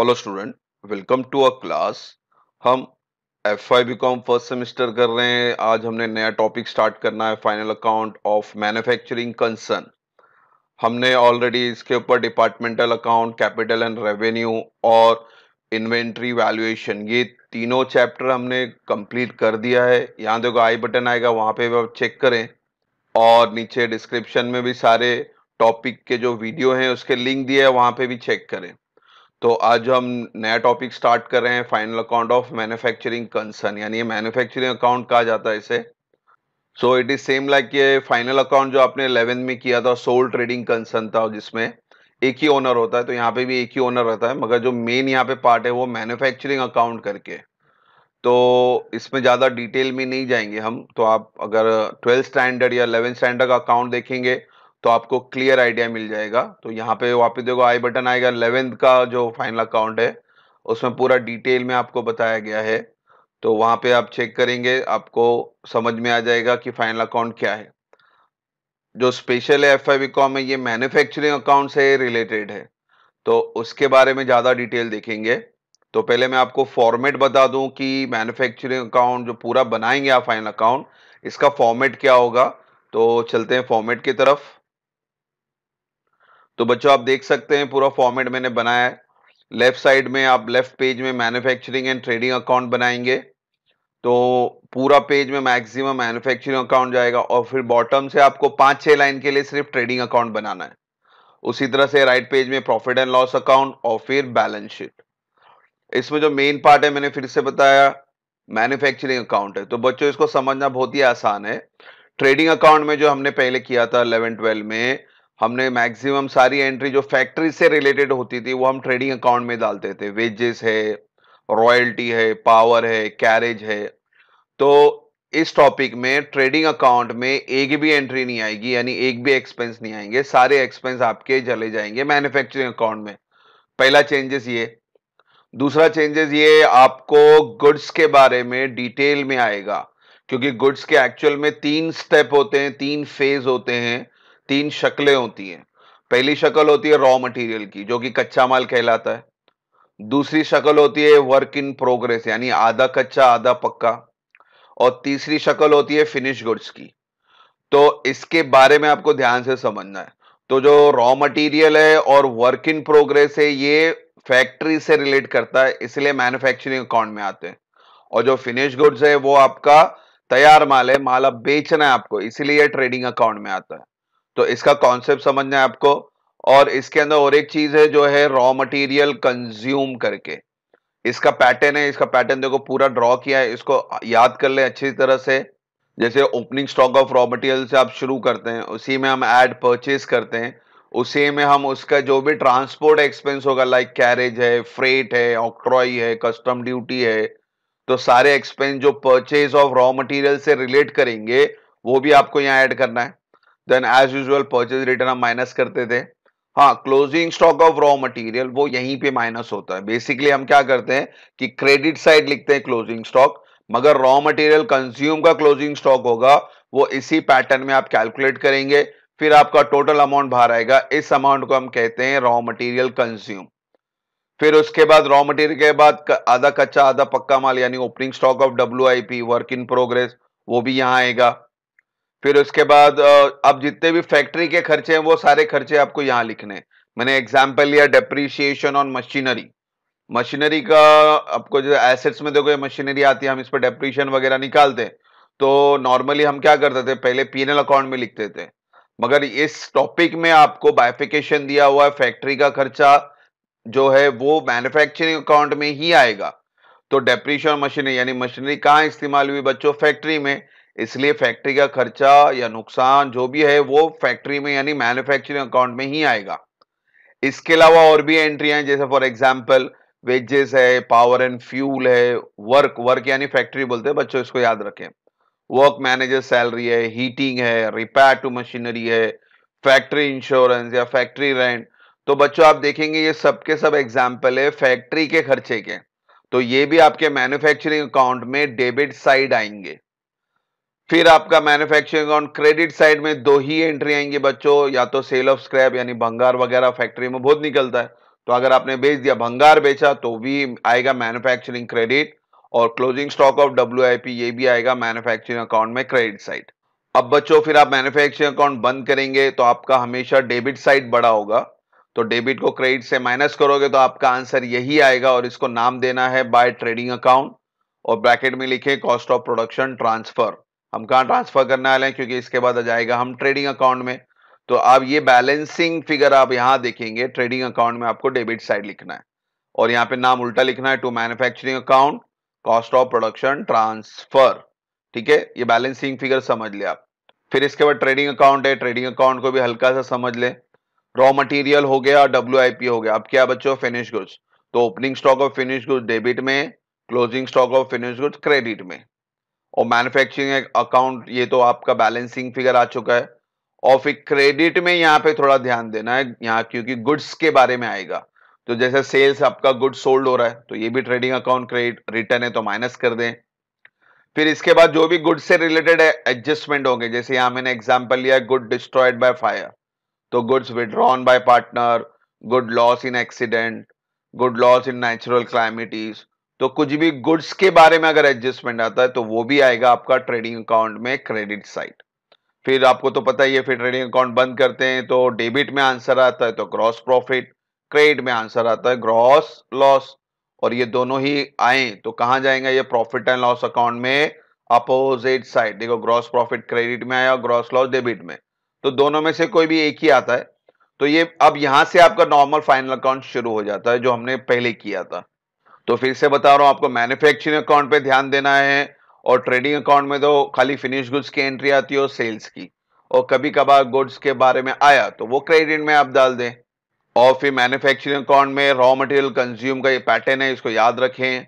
hello student welcome to a class हम F I B com first semester कर रहे हैं आज हमने नया टॉपिक स्टार्ट करना है final account of manufacturing concern हमने ऑलरेडी इसके ऊपर departmental account capital and revenue और इन्वेंट्री वैल्यूएशन ये तीनों चैप्टर हमने कंप्लीट कर दिया है यहाँ देखो आई बटन आएगा वहाँ पे भी आप चेक करें और नीचे डिस्क्रिप्शन में भी सारे टॉपिक के जो वीडियो हैं उसके लिंक दिए हैं वहाँ पे भी चेक करें तो आज हम नया टॉपिक स्टार्ट कर रहे हैं final account of manufacturing concern यानी मैन्युफैक्चरिंग अकाउंट कहा जाता है इसे so it is same like ये फाइनल अकाउंट जो आपने इलेवेंथ में किया था सोल ट्रेडिंग कंसर्न था जिसमें एक ही ओनर होता है तो यहाँ पे भी एक ही ओनर रहता है मगर जो मेन यहाँ पे पार्ट है वो मैन्युफैक्चरिंग अकाउंट करके तो इसमें ज़्यादा डिटेल में नहीं जाएंगे हम तो आप अगर ट्वेल्थ स्टैंडर्ड या इलेवेंथ स्टैंडर्ड का अकाउंट देखेंगे तो आपको क्लियर आइडिया मिल जाएगा तो यहाँ पे वापस देखो आई बटन आएगा इलेवेंथ का जो फाइनल अकाउंट है उसमें पूरा डिटेल में आपको बताया गया है तो वहां पे आप चेक करेंगे आपको समझ में आ जाएगा कि फाइनल अकाउंट क्या है जो स्पेशल है एफ आई कॉम में ये मैन्युफैक्चरिंग अकाउंट से रिलेटेड है तो उसके बारे में ज़्यादा डिटेल देखेंगे तो पहले मैं आपको फॉर्मेट बता दूं कि मैन्युफैक्चरिंग अकाउंट जो पूरा बनाएंगे आप फाइनल अकाउंट इसका फॉर्मेट क्या होगा तो चलते हैं फॉर्मेट की तरफ तो बच्चों आप देख सकते हैं पूरा फॉर्मेट मैंने बनाया है लेफ्ट साइड में आप लेफ्ट पेज में मैन्युफैक्चरिंग एंड ट्रेडिंग अकाउंट बनाएंगे तो पूरा पेज में मैक्सिमम मैन्युफैक्चरिंग अकाउंट जाएगा और फिर बॉटम से आपको पांच छह लाइन के लिए सिर्फ ट्रेडिंग अकाउंट बनाना है उसी तरह से राइट पेज में प्रॉफिट एंड लॉस अकाउंट और फिर बैलेंस शीट इसमें जो मेन पार्ट है मैंने फिर से बताया मैन्युफैक्चरिंग अकाउंट है तो बच्चों इसको समझना बहुत ही आसान है ट्रेडिंग अकाउंट में जो हमने पहले किया था इलेवन ट्वेल्व में हमने मैक्सिमम सारी एंट्री जो फैक्ट्री से रिलेटेड होती थी वो हम ट्रेडिंग अकाउंट में डालते थे वेजेस है रॉयल्टी है पावर है कैरेज है तो इस टॉपिक में ट्रेडिंग अकाउंट में एक भी एंट्री नहीं आएगी यानी एक भी एक्सपेंस नहीं आएंगे सारे एक्सपेंस आपके चले जाएंगे मैन्युफैक्चरिंग अकाउंट में पहला चेंजेस ये दूसरा चेंजेस ये आपको गुड्स के बारे में डिटेल में आएगा क्योंकि गुड्स के एक्चुअल में तीन स्टेप होते हैं तीन फेज होते हैं तीन शक्लें होती हैं पहली शक्ल होती है रॉ मटेरियल की जो कि कच्चा माल कहलाता है दूसरी शक्ल होती है वर्क इन प्रोग्रेस यानी आधा कच्चा आधा पक्का और तीसरी शक्ल होती है फिनिश गुड्स की तो इसके बारे में आपको ध्यान से समझना है तो जो रॉ मटेरियल है और वर्क इन प्रोग्रेस है ये फैक्ट्री से रिलेट करता है इसलिए मैन्युफैक्चरिंग अकाउंट में आते हैं और जो फिनिश गुड्स है वो आपका तैयार माल है माल आप बेचना है आपको इसलिए ट्रेडिंग अकाउंट में आता है तो इसका कॉन्सेप्ट समझना है आपको और इसके अंदर और एक चीज है जो है रॉ मटेरियल कंज्यूम करके इसका पैटर्न है इसका पैटर्न देखो पूरा ड्रॉ किया है इसको याद कर ले अच्छी तरह से जैसे opening stock of raw material से आप शुरू करते हैं उसी में हम एड परचेज करते हैं उसी में हम उसका जो भी ट्रांसपोर्ट एक्सपेंस होगा लाइक कैरेज है फ्रेट है ऑक्ट्रॉई है कस्टम ड्यूटी है तो सारे एक्सपेंस जो परचेज ऑफ रॉ मटेरियल से रिलेट करेंगे वो भी आपको यहाँ ऐड करना है then as usual purchase return हम माइनस करते थे हाँ closing stock of raw material वो यहीं पे माइनस होता है बेसिकली हम क्या करते हैं कि क्रेडिट साइड लिखते हैं क्लोजिंग स्टॉक मगर रॉ मटेरियल कंज्यूम का क्लोजिंग स्टॉक होगा वो इसी पैटर्न में आप कैलकुलेट करेंगे फिर आपका टोटल अमाउंट बाहर आएगा इस अमाउंट को हम कहते हैं रॉ मटेरियल कंज्यूम फिर उसके बाद रॉ मटेरियल के बाद आधा कच्चा आधा पक्का माल यानी opening stock of W work in progress वो भी यहाँ आएगा फिर उसके बाद अब जितने भी फैक्ट्री के खर्चे हैं वो सारे खर्चे आपको यहाँ लिखने हैं मैंने एग्जाम्पल लिया डेप्रीशिएशन ऑन मशीनरी मशीनरी का आपको जो एसेट्स में देखो मशीनरी आती है हम इस पर डेप्रीशन वगैरह निकालते हैं तो नॉर्मली हम क्या करते थे पहले पीएनएल अकाउंट में लिखते थे मगर इस टॉपिक में आपको बायफिकेशन दिया हुआ है फैक्ट्री का खर्चा जो है वो मैन्युफैक्चरिंग अकाउंट में ही आएगा तो डेप्रीशन मशीनरी यानी मशीनरी कहाँ इस्तेमाल हुई बच्चों फैक्ट्री में इसलिए फैक्ट्री का खर्चा या नुकसान जो भी है वो फैक्ट्री में यानी मैन्युफैक्चरिंग अकाउंट में ही आएगा इसके अलावा और भी एंट्रियां जैसे फॉर एग्जाम्पल वेजेस है पावर एंड फ्यूल है वर्क वर्क यानी फैक्ट्री बोलते हैं बच्चों इसको याद रखें वर्क मैनेजर सैलरी है हीटिंग है रिपेयर टू मशीनरी है फैक्ट्री इंश्योरेंस या फैक्ट्री रेंट तो बच्चों आप देखेंगे ये सब सब एग्जाम्पल है फैक्ट्री के खर्चे के तो ये भी आपके मैन्युफैक्चरिंग अकाउंट में डेबिट साइड आएंगे फिर आपका मैन्युफैक्चरिंग ऑन क्रेडिट साइड में दो ही एंट्री आएंगी बच्चों या तो सेल ऑफ स्क्रैप यानी भंगार वगैरह फैक्ट्री में बहुत निकलता है तो अगर आपने बेच दिया भंगार बेचा तो भी आएगा मैन्युफैक्चरिंग क्रेडिट और क्लोजिंग स्टॉक ऑफ डब्ल्यू ये भी आएगा मैन्युफैक्चरिंग अकाउंट में क्रेडिट साइड अब बच्चों फिर आप मैन्युफैक्चरिंग अकाउंट बंद करेंगे तो आपका हमेशा डेबिट साइड बड़ा होगा तो डेबिट को क्रेडिट से माइनस करोगे तो आपका आंसर यही आएगा और इसको नाम देना है बाय ट्रेडिंग अकाउंट और ब्रैकेट में लिखे कॉस्ट ऑफ प्रोडक्शन ट्रांसफर हम कहाँ ट्रांसफ़र करने वाले हैं क्योंकि इसके बाद आ जाएगा हम ट्रेडिंग अकाउंट में तो आप ये बैलेंसिंग फिगर आप यहां देखेंगे ट्रेडिंग अकाउंट में आपको डेबिट साइड लिखना है और यहाँ पे नाम उल्टा लिखना है to manufacturing account cost of production transfer ठीक है ये बैलेंसिंग फिगर समझ ले आप फिर इसके बाद ट्रेडिंग अकाउंट है ट्रेडिंग अकाउंट को भी हल्का सा समझ ले रॉ मटीरियल हो गया और डब्ल्यू हो गया अब क्या बच्चों फिनिश गुड्स तो opening stock of finish goods debit में closing stock of finish goods credit में और मैन्युफैक्चरिंग अकाउंट ये तो आपका बैलेंसिंग फिगर आ चुका है और फिर क्रेडिट में यहाँ पे थोड़ा ध्यान देना है यहाँ क्योंकि गुड्स के बारे में आएगा तो जैसे सेल्स आपका गुड्स सोल्ड हो रहा है तो ये भी ट्रेडिंग अकाउंट क्रेडिट रिटर्न है तो माइनस कर दें फिर इसके बाद जो भी गुड्स से रिलेटेड एडजस्टमेंट होंगे जैसे यहां मैंने एग्जाम्पल लिया गुड डिस्ट्रॉयड बाय फायर तो goods withdrawn by partner good loss in accident good loss in natural calamities तो कुछ भी गुड्स के बारे में अगर एडजस्टमेंट आता है तो वो भी आएगा आपका ट्रेडिंग अकाउंट में क्रेडिट साइड फिर आपको तो पता ही है फिर ट्रेडिंग अकाउंट बंद करते हैं तो डेबिट में आंसर आता है तो ग्रॉस प्रॉफिट क्रेडिट में आंसर आता है ग्रॉस लॉस और ये दोनों ही आए तो कहां जाएंगे ये प्रॉफिट एंड लॉस अकाउंट में अपोजिट साइड देखो ग्रॉस प्रॉफिट क्रेडिट में आया और ग्रॉस लॉस डेबिट में तो दोनों में से कोई भी एक ही आता है तो ये अब यहां से आपका नॉर्मल फाइनल अकाउंट शुरू हो जाता है जो हमने पहले किया था तो फिर से बता रहा हूं आपको मैन्युफैक्चरिंग अकाउंट पे ध्यान देना है और ट्रेडिंग अकाउंट में तो खाली फिनिश गुड्स की एंट्री आती है और सेल्स की और कभी कभार गुड्स के बारे में आया तो वो क्रेडिट में आप डाल दें और फिर मैन्युफैक्चरिंग अकाउंट में रॉ मटेरियल कंज्यूम का ये पैटर्न है इसको याद रखें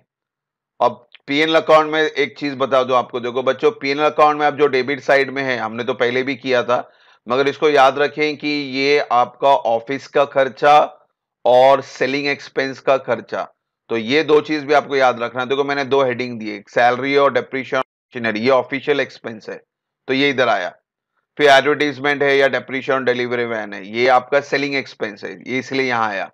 अब पीएनएल अकाउंट में एक चीज बता दो आपको देखो बच्चों पीएनएल अकाउंट में आप जो डेबिट साइड में है हमने तो पहले भी किया था मगर इसको याद रखें कि ये आपका ऑफिस का खर्चा और सेलिंग एक्सपेंस का खर्चा तो ये दो चीज भी आपको याद रखना देखो मैंने दो हेडिंग दिए सैलरी और डेप्रीशन ये ऑफिशियल एक्सपेंस है तो ये इधर आया फिर एडवर्टीजमेंट है या डेप्रीशन डिलीवरी वैन है ये आपका सेलिंग एक्सपेंस है ये इसलिए यहाँ आया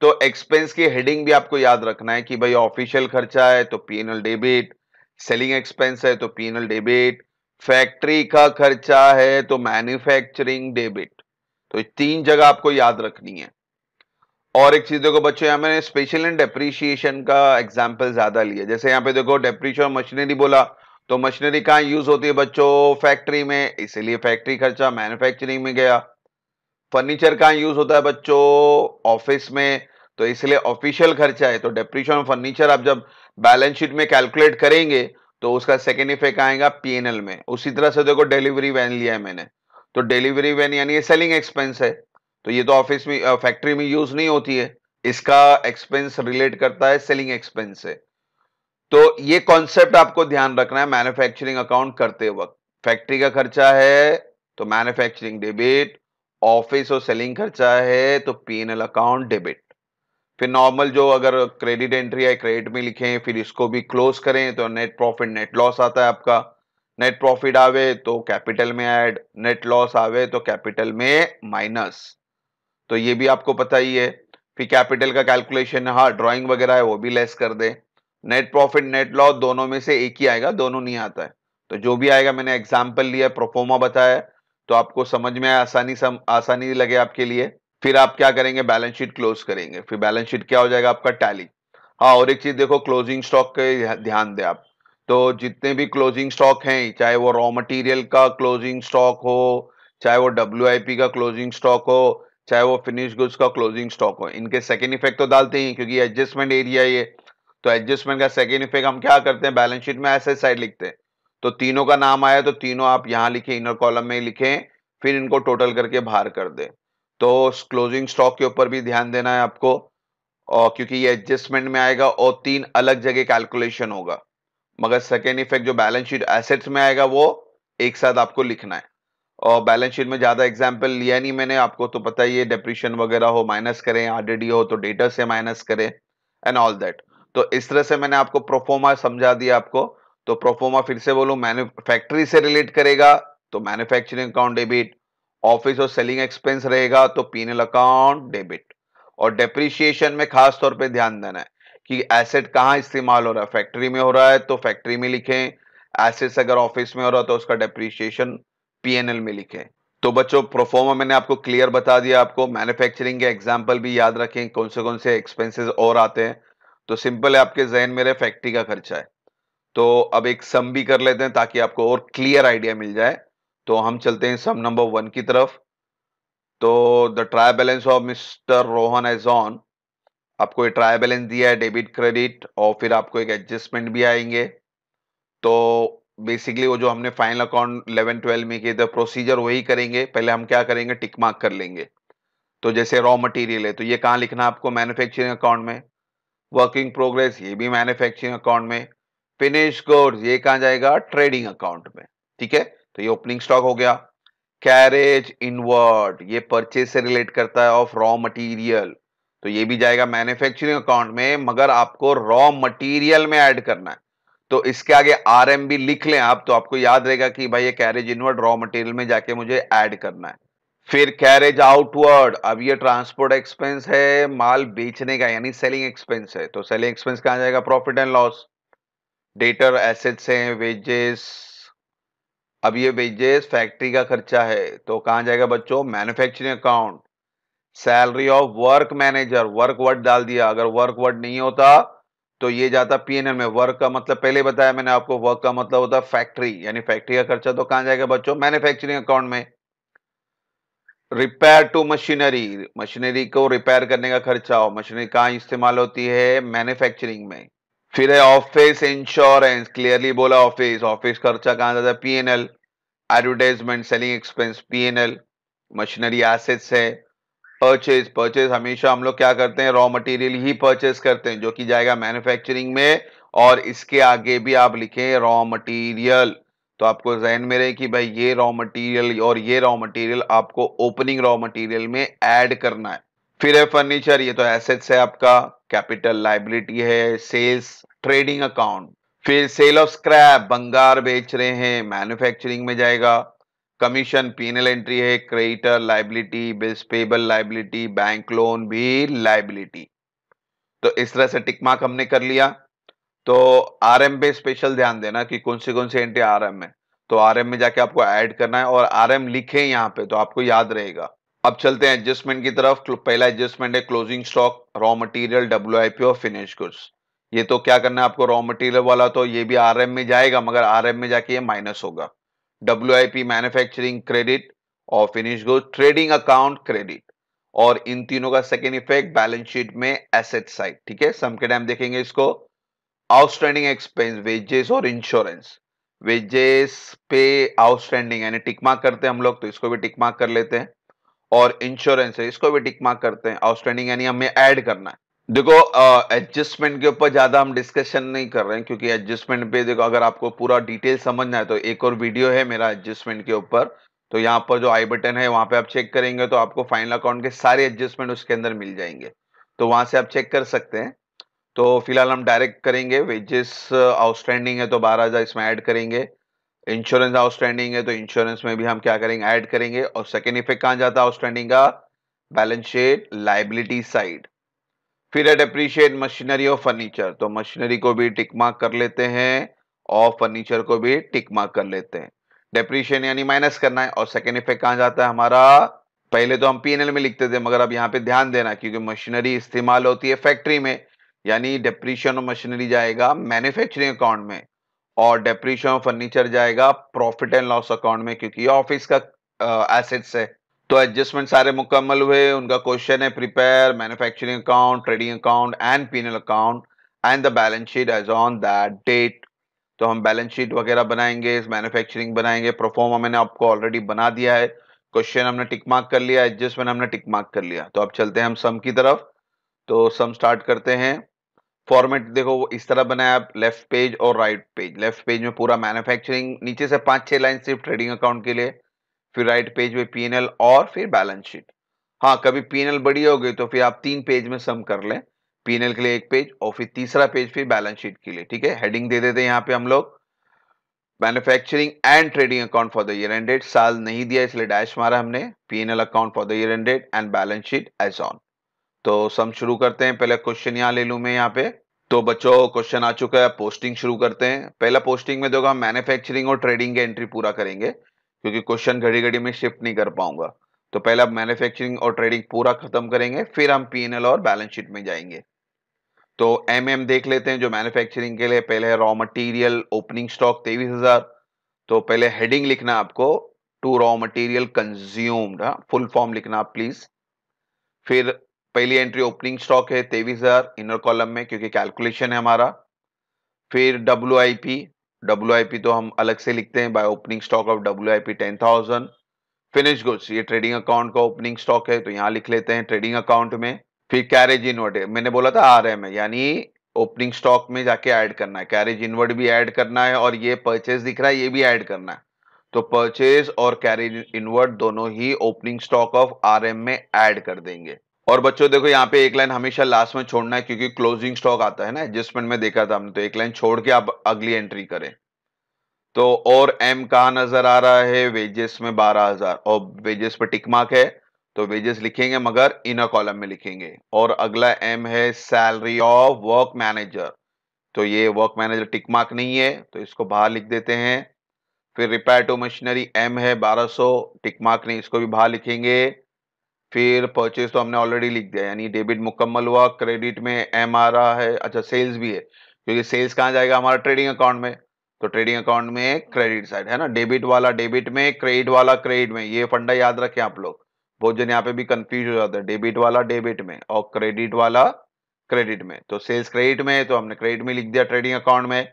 तो एक्सपेंस की हेडिंग भी आपको याद रखना है कि भाई ऑफिशियल खर्चा है तो पीएनएल डेबिट सेलिंग एक्सपेंस है तो पीएनएल डेबिट फैक्ट्री का खर्चा है तो मैन्युफैक्चरिंग डेबिट तो तीन जगह आपको याद रखनी है और एक चीज देखो बच्चों यहाँ मैंने स्पेशल एंड डेप्रीशिएशन का एग्जाम्पल ज्यादा लिया जैसे यहाँ पे देखो डेप्रीशिएशन मशीनरी बोला तो मशीनरी कहाँ यूज होती है बच्चों फैक्ट्री में इसीलिए फैक्ट्री खर्चा मैन्युफैक्चरिंग में गया फर्नीचर कहाँ यूज होता है बच्चों ऑफिस में तो इसलिए ऑफिशियल खर्चा है तो और फर्नीचर आप जब बैलेंस शीट में कैलकुलेट करेंगे तो उसका सेकेंड इफेक्ट आएगा पीएनएल में उसी तरह से देखो डिलीवरी वैन लिया है मैंने तो डिलीवरी वैन यानी सेलिंग एक्सपेंस है तो ये तो ऑफिस में फैक्ट्री में यूज नहीं होती है इसका एक्सपेंस रिलेट करता है सेलिंग एक्सपेंस से तो ये कॉन्सेप्ट आपको ध्यान रखना है मैन्युफैक्चरिंग अकाउंट करते वक्त फैक्ट्री का खर्चा है तो मैन्युफैक्चरिंग डेबिट ऑफिस और सेलिंग खर्चा है तो P N L account debit फिर नॉर्मल जो अगर क्रेडिट एंट्री है क्रेडिट में लिखें फिर इसको भी क्लोज करें तो नेट प्रॉफिट नेट लॉस आता है आपका नेट प्रॉफिट आवे तो कैपिटल में ऐड नेट लॉस आवे तो कैपिटल में माइनस तो ये भी आपको पता ही है फिर कैपिटल का कैलकुलेशन हाँ ड्रॉइंग वगैरह है वो भी लेस कर दे नेट प्रॉफिट नेट लॉस दोनों में से एक ही आएगा दोनों नहीं आता है तो जो भी आएगा मैंने एग्जाम्पल लिया प्रोफोमा बताया तो आपको समझ में आया आसानी सम आसानी लगे आपके लिए फिर आप क्या करेंगे बैलेंस शीट क्लोज करेंगे फिर बैलेंस शीट क्या हो जाएगा आपका टैली हाँ और एक चीज़ देखो क्लोजिंग स्टॉक के ध्यान दे आप तो जितने भी क्लोजिंग स्टॉक हैं चाहे वो रॉ मटेरियल का क्लोजिंग स्टॉक हो चाहे वो डब्ल्यू का क्लोजिंग स्टॉक हो चाहे वो फिनिश गुड्स का क्लोजिंग स्टॉक हो इनके सेकेंड इफेक्ट तो डालते ही क्योंकि एडजस्टमेंट एरिया ये तो एडजस्टमेंट का सेकेंड इफेक्ट हम क्या करते हैं बैलेंस शीट में ऐसे साइड लिखते हैं तो तीनों का नाम आया तो तीनों आप यहाँ लिखे इनर कॉलम में लिखें फिर इनको टोटल करके बाहर कर दे तो क्लोजिंग स्टॉक के ऊपर भी ध्यान देना है आपको और क्योंकि ये एडजस्टमेंट में आएगा और तीन अलग जगह कैलकुलेशन होगा मगर सेकेंड इफेक्ट जो बैलेंस शीट एसेट्स में आएगा वो एक साथ आपको लिखना है और बैलेंस शीट में ज़्यादा एग्जाम्पल लिया नहीं मैंने आपको तो पता ही है डेप्रिशन वगैरह हो माइनस करें आरडीडी हो तो डेटा से माइनस करें एंड ऑल दैट तो इस तरह से मैंने आपको प्रोफोमा समझा दिया आपको तो प्रोफोमा फिर से बोलू मैन्युफैक्चरी से रिलेट करेगा तो मैन्युफैक्चरिंग अकाउंट डेबिट ऑफिस और सेलिंग एक्सपेंस रहेगा तो पीनल अकाउंट डेबिट और डेप्रिशिएशन में खास तौर पे ध्यान देना है कि एसेट कहाँ इस्तेमाल हो रहा है फैक्ट्री में हो रहा है तो फैक्ट्री में लिखें एसेट्स अगर ऑफिस में हो रहा है तो उसका डेप्रिशिएशन पीएनएल में लिखे तो बच्चों प्रोफॉर्मा मैंने आपको क्लियर बता दिया आपको मैन्युफैक्चरिंग के एग्जाम्पल भी याद रखें कौन से कौन से एक्सपेंसेस और आते हैं तो सिंपल है आपके जहन मेरे फैक्ट्री का खर्चा है तो अब एक सम भी कर लेते हैं ताकि आपको और क्लियर आइडिया मिल जाए तो हम चलते हैं सम नंबर वन की तरफ तो the trial balance of mister Rohan as on आपको ये ट्रायल बैलेंस दिया है डेबिट क्रेडिट और फिर आपको एक एडजस्टमेंट भी आएंगे तो बेसिकली वो जो हमने फाइनल अकाउंट इलेवन ट्वेल्व में किए थे प्रोसीजर वही करेंगे पहले हम क्या करेंगे टिक मार्क कर लेंगे तो जैसे रॉ मटेरियल है तो ये कहाँ लिखना है आपको मैन्युफैक्चरिंग अकाउंट में वर्किंग प्रोग्रेस ये भी मैन्युफैक्चरिंग अकाउंट में फिनिश गुड्स ये कहाँ जाएगा ट्रेडिंग अकाउंट में ठीक है तो ये ओपनिंग स्टॉक हो गया कैरेज इनवर्ड ये परचेज से रिलेट करता है ऑफ रॉ मटीरियल तो ये भी जाएगा मैन्युफैक्चरिंग अकाउंट में मगर आपको रॉ मटीरियल में ऐड करना है तो इसके आगे आर लिख लें आप तो आपको याद रहेगा कि भाई ये कैरेज इनवर्ड रॉ मटेरियल में जाके मुझे ऐड करना है फिर कैरेज आउटवर्ड अब ये ट्रांसपोर्ट एक्सपेंस है माल बेचने का यानी सेलिंग एक्सपेंस है तो सेलिंग एक्सपेंस कहा जाएगा profit and loss debtor assets है वेजेस अब ये वेजेस फैक्ट्री का खर्चा है तो कहा जाएगा बच्चों manufacturing account salary of work manager work word डाल दिया अगर वर्क वर्ड नहीं होता तो ये जाता पीएनएल में वर्क का मतलब पहले बताया मैंने आपको वर्क का मतलब होता है फैक्ट्री यानी फैक्ट्री का खर्चा तो कहां जाएगा बच्चों मैन्युफैक्चरिंग अकाउंट में रिपेयर टू मशीनरी मशीनरी को रिपेयर करने का खर्चा हो मशीनरी कहां इस्तेमाल होती है मैन्युफैक्चरिंग में फिर है ऑफिस इंश्योरेंस क्लियरली बोला ऑफिस ऑफिस खर्चा कहां जाता है PNL advertisement selling expense PNL machinery assets है परचेज परचेज हमेशा हम लोग क्या करते हैं रॉ मटेरियल ही परचेज करते हैं जो कि जाएगा मैन्युफैक्चरिंग में और इसके आगे भी आप लिखें रॉ मटेरियल तो आपको जहन में रहे कि भाई ये रॉ मटेरियल और ये रॉ मटेरियल आपको ओपनिंग रॉ मटेरियल में ऐड करना है फिर है फर्नीचर ये तो एसेट्स है आपका कैपिटल लाइबिलिटी है सेल्स ट्रेडिंग अकाउंट फिर सेल ऑफ स्क्रैप बंगार बेच रहे हैं मैन्युफैक्चरिंग में जाएगा कमीशन पीनल एंट्री है creditor liability bills payable liability bank loan भी लाइबिलिटी तो इस तरह से टिक मार्क हमने कर लिया तो आर एम पे स्पेशल ध्यान देना कि कौन सी कौन सी एंट्री आर एम है तो आर एम में जाके आपको ऐड करना है और आर एम लिखे यहाँ पे तो आपको याद रहेगा अब चलते हैं एडजस्टमेंट की तरफ तो पहला एडजस्टमेंट है closing stock raw material W I P और फिनिश गुड्स ये तो क्या करना है आपको रॉ मटेरियल वाला तो ये भी आर एम में जाएगा मगर आर एम में जाके ये माइनस होगा डब्ल्यू मैन्युफैक्चरिंग क्रेडिट और finish good trading account credit और इन तीनों का सेकेंड इफेक्ट बैलेंस शीट में एसेट साइड ठीक है सम के टाइम देखेंगे इसको आउटस्टैंडिंग एक्सपेंस वेजेस और इंश्योरेंस वेजेस पे आउटस्टैंडिंग यानी टिक मार्क करते हैं हम लोग तो इसको भी टिक मार्क कर लेते हैं और इंश्योरेंस है इसको भी टिक मार्क करते हैं आउटस्टैंडिंग यानी हमें ऐड करना है देखो एडजस्टमेंट के ऊपर ज़्यादा हम डिस्कशन नहीं कर रहे हैं क्योंकि एडजस्टमेंट पे देखो अगर आपको पूरा डिटेल समझना है तो एक और वीडियो है मेरा एडजस्टमेंट के ऊपर तो यहाँ पर जो आई बटन है वहां पे आप चेक करेंगे तो आपको फाइनल अकाउंट के सारे एडजस्टमेंट उसके अंदर मिल जाएंगे तो वहां से आप चेक कर सकते हैं तो फिलहाल हम डायरेक्ट करेंगे वेजेस आउटस्टैंडिंग है तो बारह हज़ार इसमें ऐड करेंगे इंश्योरेंस आउटस्टैंडिंग है तो इंश्योरेंस में भी हम क्या करेंगे ऐड करेंगे और सेकेंड इफेक्ट कहाँ जाता है आउटस्टैंडिंग का बैलेंस शीट लाइबिलिटी साइड फिर एट अप्रिशिएट मशीनरी और फर्नीचर तो मशीनरी को भी टिक मार्क कर लेते हैं और फर्नीचर को भी टिक मार्क कर लेते हैं डेप्रीशिएशन यानी माइनस करना है और सेकेंड इफेक्ट कहाँ जाता है हमारा पहले तो हम पीएनएल में लिखते थे मगर अब यहाँ पे ध्यान देना क्योंकि मशीनरी इस्तेमाल होती है फैक्ट्री में यानी डेप्रीशिएशन ऑफ मशीनरी जाएगा मैन्युफैक्चरिंग अकाउंट में और डेप्रीशन ऑफ फर्नीचर जाएगा प्रॉफिट एंड लॉस अकाउंट में क्योंकि ये ऑफिस का एसेट्स है तो एडजस्टमेंट सारे मुकम्मल हुए उनका क्वेश्चन है prepare manufacturing account trading account and PNL account and the balance sheet as on that date तो हम बैलेंस शीट वगैरह बनाएंगे मैन्युफैक्चरिंग बनाएंगे प्रोफॉर्म मैंने आपको ऑलरेडी बना दिया है क्वेश्चन हमने टिक मार्क कर लिया एडजस्टमेंट हमने टिक मार्क कर लिया तो अब चलते हैं हम सम की तरफ तो सम स्टार्ट करते हैं फॉर्मेट देखो वो इस तरह बनाया आप लेफ्ट पेज और राइट पेज लेफ्ट पेज में पूरा मैन्युफैक्चरिंग नीचे से पांच छह लाइन सिर्फ ट्रेडिंग अकाउंट के लिए फिर राइट पेज में पी और फिर बैलेंस शीट हाँ कभी पी बड़ी हो गई तो फिर आप तीन पेज में सम कर लें पी के लिए एक पेज और फिर तीसरा पेज फिर बैलेंस शीट के लिए ठीक है हेडिंग दे देते हैं यहाँ पे हम लोग manufacturing and trading account for the year ended साल नहीं दिया इसलिए डैश मारा हमने P account for the year ended and balance sheet as on तो सम शुरू करते हैं पहले क्वेश्चन यहाँ ले लू मैं यहाँ पे तो बच्चों क्वेश्चन आ चुका है पोस्टिंग शुरू करते हैं पहला पोस्टिंग में देखो हम मैन्युफैक्चरिंग और ट्रेडिंग के एंट्री पूरा करेंगे क्योंकि क्वेश्चन घड़ी घड़ी में शिफ्ट नहीं कर पाऊंगा तो पहले आप मैन्युफैक्चरिंग और ट्रेडिंग पूरा खत्म करेंगे फिर हम पी और बैलेंस शीट में जाएंगे तो एम MM देख लेते हैं जो मैन्युफैक्चरिंग के लिए पहले रॉ मटेरियल ओपनिंग स्टॉक तेईस हजार तो पहले हेडिंग लिखना आपको to raw material consumed full form लिखना आप प्लीज फिर पहली एंट्री ओपनिंग स्टॉक है तेईस हजार इनर कॉलम में क्योंकि कैलकुलेशन है हमारा फिर डब्ल्यू आई पी डब्ल्यू तो हम अलग से लिखते हैं by opening stock of W I P ten thousand finish goods ये ट्रेडिंग अकाउंट का ओपनिंग स्टॉक है तो यहाँ लिख लेते हैं ट्रेडिंग अकाउंट में फिर कैरेज इनवर्ड मैंने बोला था आर एम है यानी ओपनिंग स्टॉक में जाके ऐड करना है कैरेज इनवर्ड भी ऐड करना है और ये परचेज दिख रहा है ये भी ऐड करना है तो परचेज और कैरेज इनवर्ड दोनों ही opening stock of R M में ऐड कर देंगे और बच्चों देखो यहाँ पे एक लाइन हमेशा लास्ट में छोड़ना है क्योंकि क्लोजिंग स्टॉक आता है ना एडजस्टमेंट में देखा था हमने तो एक लाइन छोड़ के आप अगली एंट्री करें तो और एम कहा नजर आ रहा है वेजेस में बारह हजार और वेजेस पे टिक मार्क है तो वेजेस लिखेंगे मगर इनर कॉलम में लिखेंगे और अगला एम है सैलरी ऑफ वर्क मैनेजर तो ये वर्क मैनेजर टिक मार्क नहीं है तो इसको बाहर लिख देते हैं फिर रिपेयर टू मशीनरी एम है 1200 टिक मार्क नहीं इसको भी बाहर लिखेंगे फिर परचेज तो हमने ऑलरेडी लिख दिया यानी डेबिट मुकम्मल हुआ क्रेडिट में एम आ रहा है अच्छा सेल्स भी है क्योंकि सेल्स कहाँ जाएगा हमारा ट्रेडिंग अकाउंट में तो ट्रेडिंग अकाउंट में क्रेडिट साइड है ना डेबिट वाला डेबिट में क्रेडिट वाला क्रेडिट में ये फंडा याद रखें आप लोग बहुत जन यहाँ पे भी कंफ्यूज हो जाता है डेबिट वाला डेबिट में और क्रेडिट वाला क्रेडिट में तो सेल्स क्रेडिट में तो हमने क्रेडिट में लिख दिया ट्रेडिंग अकाउंट में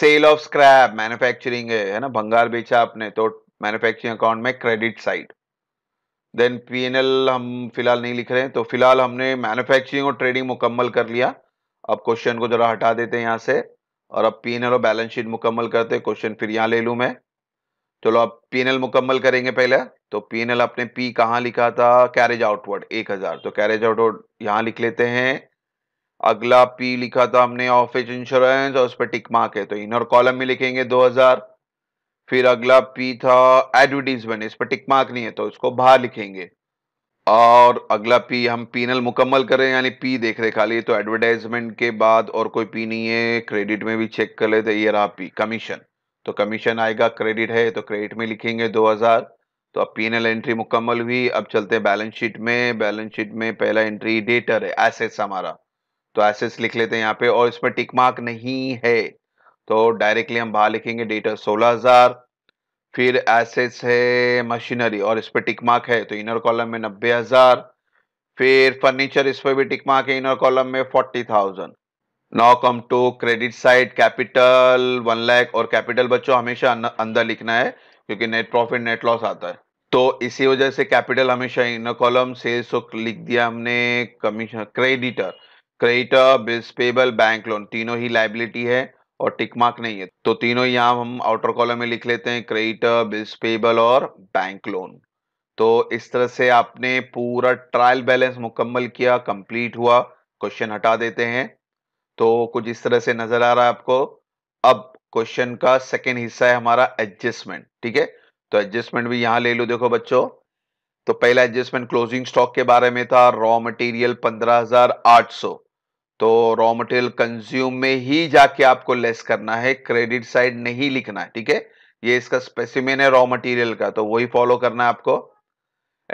सेल ऑफ स्क्रैप मैन्युफैक्चरिंग है है ना भंगार बेचा आपने तो मैन्युफैक्चरिंग अकाउंट में क्रेडिट साइड देन पी हम फिलहाल नहीं लिख रहे हैं तो फिलहाल हमने मैन्युफैक्चरिंग और ट्रेडिंग मुकम्मल कर लिया अब क्वेश्चन को ज़रा हटा देते हैं यहाँ से और अब पी और बैलेंस शीट मुकम्मल करते हैं क्वेश्चन फिर यहाँ ले लूँ मैं चलो अब पी मुकम्मल करेंगे पहले तो पी आपने पी कहाँ लिखा था कैरेज आउटवर्ड एक हज़ार तो कैरेज आउटवर्ड यहाँ लिख लेते हैं अगला पी लिखा था हमने ऑफिस इंश्योरेंस और उस पर टिक मार्क है तो इनर कॉलम में लिखेंगे दो हज़ार फिर अगला पी था एडवर्टीजमेंट इस पर टिक मार्क नहीं है तो इसको बाहर लिखेंगे और अगला पी हम पीनल मुकम्मल करें यानी पी देख रहे खाली तो एडवर्टाइजमेंट के बाद और कोई पी नहीं है क्रेडिट में भी चेक कर लेते ये रहा पी कमीशन तो कमीशन आएगा क्रेडिट है तो क्रेडिट में लिखेंगे 2000 तो अब पीनल एंट्री मुकम्मल हुई अब चलते हैं बैलेंस शीट में बैलेंस शीट में पहला एंट्री डेटर है एसेट्स हमारा तो एसेट्स लिख लेते हैं यहाँ पे और इसमें टिकमार्क नहीं है तो डायरेक्टली हम बाहर लिखेंगे डेटा 16000 फिर एसेट्स है मशीनरी और इस पर टिक मार्क है तो इनर कॉलम में नब्बे हज़ार फिर फर्नीचर इस पर भी टिक मार्क है इनर कॉलम में forty thousand now come to credit side capital one lakh और कैपिटल बच्चों हमेशा अंदर लिखना है क्योंकि नेट प्रॉफिट नेट लॉस आता है तो इसी वजह से कैपिटल हमेशा इनर कॉलम सेल्स लिख दिया हमने commission creditor creditor bills payable bank loan तीनों ही लाइबिलिटी है और मार्क नहीं है तो तीनों ही यहाँ हम आउटर कॉलम में लिख लेते हैं क्रेडिटर बिल्स पेबल और बैंक लोन तो इस तरह से आपने पूरा ट्रायल बैलेंस मुकम्मल किया कंप्लीट हुआ क्वेश्चन हटा देते हैं तो कुछ इस तरह से नजर आ रहा है आपको अब क्वेश्चन का सेकेंड हिस्सा है हमारा एडजस्टमेंट ठीक है तो एडजस्टमेंट भी यहां ले लो देखो बच्चों तो पहला एडजस्टमेंट क्लोजिंग स्टॉक के बारे में था रॉ मटेरियल सौ तो रॉ मटेरियल कंज्यूम में ही जाके आपको लेस करना है क्रेडिट साइड नहीं लिखना है ठीक है ये इसका स्पेसिमेन है रॉ मटेरियल का तो वही फॉलो करना है आपको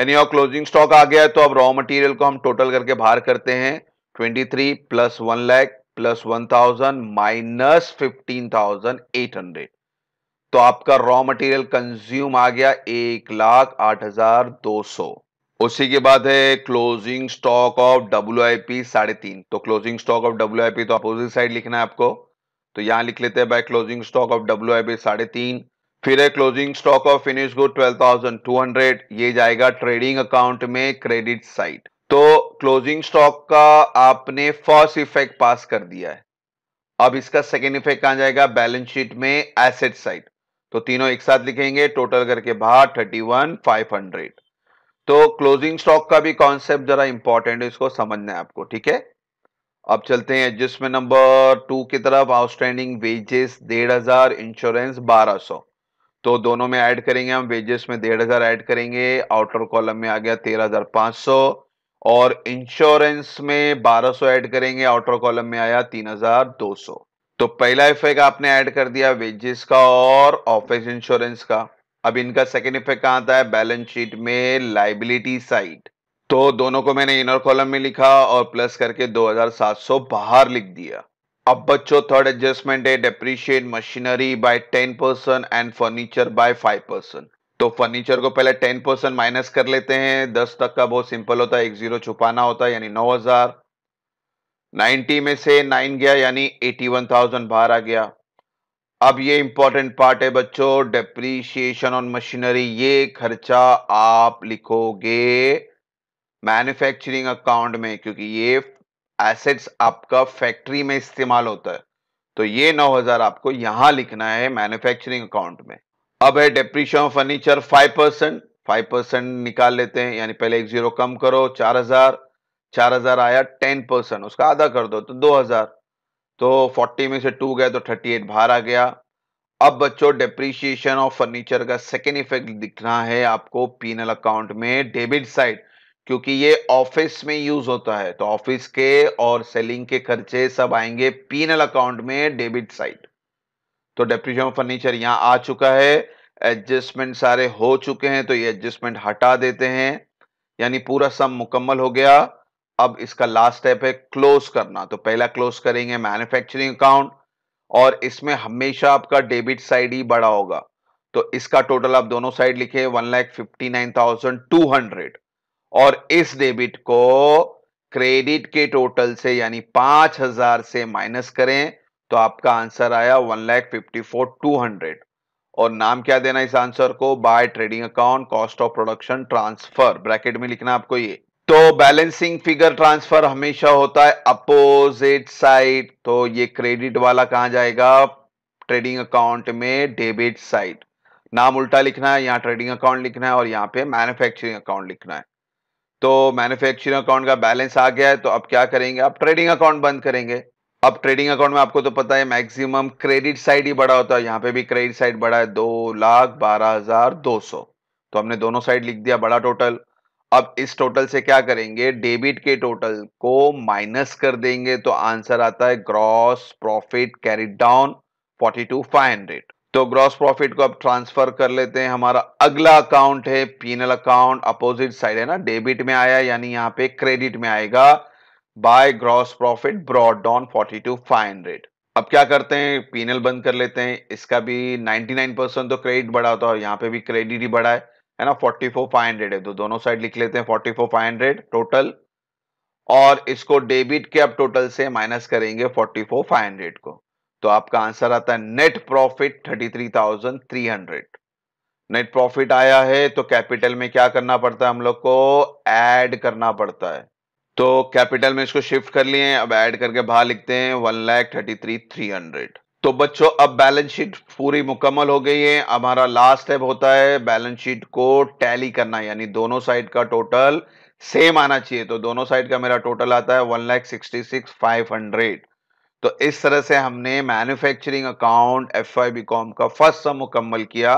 एनी और क्लोजिंग स्टॉक आ गया है तो अब रॉ मटेरियल को हम टोटल करके बाहर करते हैं twenty three plus one lakh plus one thousand minus fifteen thousand eight hundred तो आपका रॉ मटेरियल कंज्यूम आ गया एक लाख आठ हजार दो सौ उसी के बाद है closing stock of W I P साढ़े तीन तो closing stock of W I P तो अपोजिट साइड लिखना है आपको तो यहां लिख लेते हैं by closing stock of W I P साढ़े तीन फिर है closing stock of finish good twelve thousand two hundred ये जाएगा ट्रेडिंग अकाउंट में क्रेडिट साइड तो क्लोजिंग स्टॉक का आपने फर्स्ट इफेक्ट पास कर दिया है अब इसका सेकेंड इफेक्ट कहां जाएगा बैलेंस शीट में एसेट साइड तो तीनों एक साथ लिखेंगे टोटल करके बाहर थर्टी वन फाइव हंड्रेड तो क्लोजिंग स्टॉक का भी कॉन्सेप्ट जरा इंपॉर्टेंट है इसको समझना है आपको ठीक है अब चलते हैं एडजस्टमेंट नंबर टू की तरफ आउटस्टैंडिंग वेजेस डेढ़ हजार इंश्योरेंस बारह सौ तो दोनों में ऐड करेंगे हम वेजेस में डेढ़ हजार एड करेंगे आउटर कॉलम में आ गया तेरह हजार पांच सौ और इंश्योरेंस में बारह सौ एड करेंगे आउटर कॉलम में आया तीन हजार दो सौ तो पहला इफेक्ट आपने ऐड कर दिया वेजेस का और ऑफिस इंश्योरेंस का अब इनका सेकेंड इफेक्ट कहां आता है बैलेंस शीट में लाइबिलिटी साइड तो दोनों को मैंने इनर कॉलम में लिखा और प्लस करके 2700 बाहर लिख दिया अब बच्चों थर्ड एडजस्टमेंट है depreciate machinery by 10 percent and furniture by 5 percent तो फर्नीचर को पहले 10 परसेंट माइनस कर लेते हैं 10 तक का बहुत सिंपल होता है एक जीरो छुपाना होता है यानी 9000 90 में से 9 गया यानी 81,000 बाहर आ गया अब ये इंपॉर्टेंट पार्ट है बच्चों डेप्रीशिएशन ऑन मशीनरी ये खर्चा आप लिखोगे मैन्युफैक्चरिंग अकाउंट में क्योंकि ये एसेट्स आपका फैक्ट्री में इस्तेमाल होता है तो ये 9000 आपको यहां लिखना है मैन्युफैक्चरिंग अकाउंट में अब है depreciation of furniture 5 percent five percent निकाल लेते हैं यानी पहले एक जीरो कम करो चार हजार चार हजार आया टेन परसेंट उसका आधा कर दो तो दो हजार तो 40 में से 2 गया तो 38 बाहर आ गया अब बच्चों डेप्रीशिएशन ऑफ फर्नीचर का सेकेंड इफेक्ट दिखना है आपको पीनल अकाउंट में डेबिट साइड क्योंकि ये ऑफिस में यूज होता है तो ऑफिस के और सेलिंग के खर्चे सब आएंगे पीनल अकाउंट में डेबिट साइड तो डेप्रीशिएशन ऑफ फर्नीचर यहां आ चुका है एडजस्टमेंट सारे हो चुके हैं तो ये एडजस्टमेंट हटा देते हैं यानी पूरा सम मुकम्मल हो गया अब इसका लास्ट स्टेप है क्लोज करना तो पहला क्लोज करेंगे मैन्युफैक्चरिंग अकाउंट और इसमें हमेशा आपका डेबिट साइड ही बड़ा होगा तो इसका टोटल आप दोनों साइड लिखे one lakh fifty nine thousand two hundred और इस डेबिट को क्रेडिट के टोटल से यानी पांच हजार से माइनस करें तो आपका आंसर आया one lakh fifty four two hundred और नाम क्या देना इस आंसर को by trading account cost of production transfer bracket में लिखना आपको ये तो बैलेंसिंग फिगर ट्रांसफर हमेशा होता है अपोजिट साइड तो ये क्रेडिट वाला कहां जाएगा ट्रेडिंग अकाउंट में डेबिट साइड नाम उल्टा लिखना है यहां ट्रेडिंग अकाउंट लिखना है और यहाँ पे मैन्युफैक्चरिंग अकाउंट लिखना है तो मैन्युफैक्चरिंग अकाउंट का बैलेंस आ गया है तो अब क्या करेंगे आप ट्रेडिंग अकाउंट बंद करेंगे अब ट्रेडिंग अकाउंट में आपको तो पता है मैक्सिमम क्रेडिट साइड ही बड़ा होता है यहां पे भी क्रेडिट साइड बड़ा है दो लाख बारह हजार दो सौ तो हमने दोनों साइड लिख दिया बड़ा टोटल अब इस टोटल से क्या करेंगे डेबिट के टोटल को माइनस कर देंगे तो आंसर आता है gross profit carry down forty two five hundred तो ग्रॉस प्रॉफिट को अब ट्रांसफर कर लेते हैं हमारा अगला अकाउंट है पीनल अकाउंट अपोजिट साइड है ना डेबिट में आया यानी यहाँ पे क्रेडिट में आएगा by gross profit brought down forty two five hundred अब क्या करते हैं पीनल बंद कर लेते हैं इसका भी नाइन परसेंट तो क्रेडिट बढ़ा होता है यहां यहाँ पे भी क्रेडिट ही बढ़ा है है ना फोर्टी फोर फाइव हंड्रेड है तो दोनों साइड लिख लेते हैं forty four five hundred total और इसको डेबिट के अब टोटल से माइनस करेंगे फोर्टी फोर फाइव हंड्रेड को तो आपका आंसर आता है net profit thirty three thousand three hundred net profit आया है तो कैपिटल में क्या करना पड़ता है हम लोग को ऐड करना पड़ता है तो कैपिटल में इसको शिफ्ट कर लिए अब ऐड करके बाहर लिखते हैं one lakh thirty three three hundred तो बच्चों अब बैलेंस शीट पूरी मुकम्मल हो गई है हमारा लास्ट स्टेप होता है बैलेंस शीट को टैली करना यानी दोनों साइड का टोटल सेम आना चाहिए तो दोनों साइड का मेरा टोटल आता है one lakh sixty six five hundred तो इस तरह से हमने manufacturing account F I B com का फर्स्ट सम मुकम्मल किया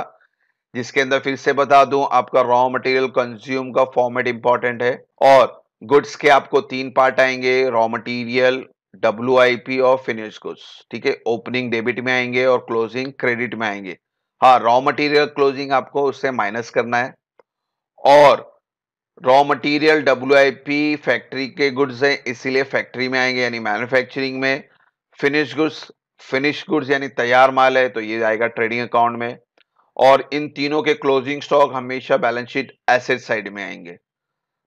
जिसके अंदर फिर से बता दूं आपका रॉ मटेरियल कंज्यूम का फॉर्मेट इंपॉर्टेंट है और गुड्स के आपको तीन पार्ट आएंगे raw material W I P और फिनिश गुड्स ठीक है ओपनिंग डेबिट में आएंगे और क्लोजिंग क्रेडिट में आएंगे हाँ रॉ मटेरियल क्लोजिंग आपको उससे माइनस करना है और raw material W I P factory के गुड्स हैं इसीलिए फैक्ट्री में आएंगे यानी मैन्युफैक्चरिंग में फिनिश गुड्स फिनिश गुड्स यानी तैयार माल है तो ये आएगा ट्रेडिंग अकाउंट में और इन तीनों के क्लोजिंग स्टॉक हमेशा बैलेंस शीट एसेट साइड में आएंगे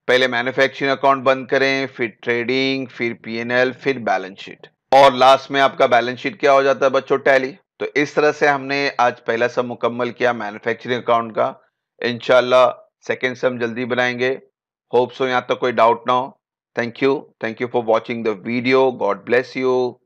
पहले मैन्युफैक्चरिंग अकाउंट बंद करें फिर ट्रेडिंग फिर पीएनएल फिर बैलेंस शीट और लास्ट में आपका बैलेंस शीट क्या हो जाता है बच्चों टैली तो इस तरह से हमने आज पहला सब मुकम्मल किया मैन्युफैक्चरिंग अकाउंट का इनशाला सेकेंड सम जल्दी बनाएंगे होप सो यहाँ तक तो कोई डाउट ना हो thank you thank you for watching the video God bless you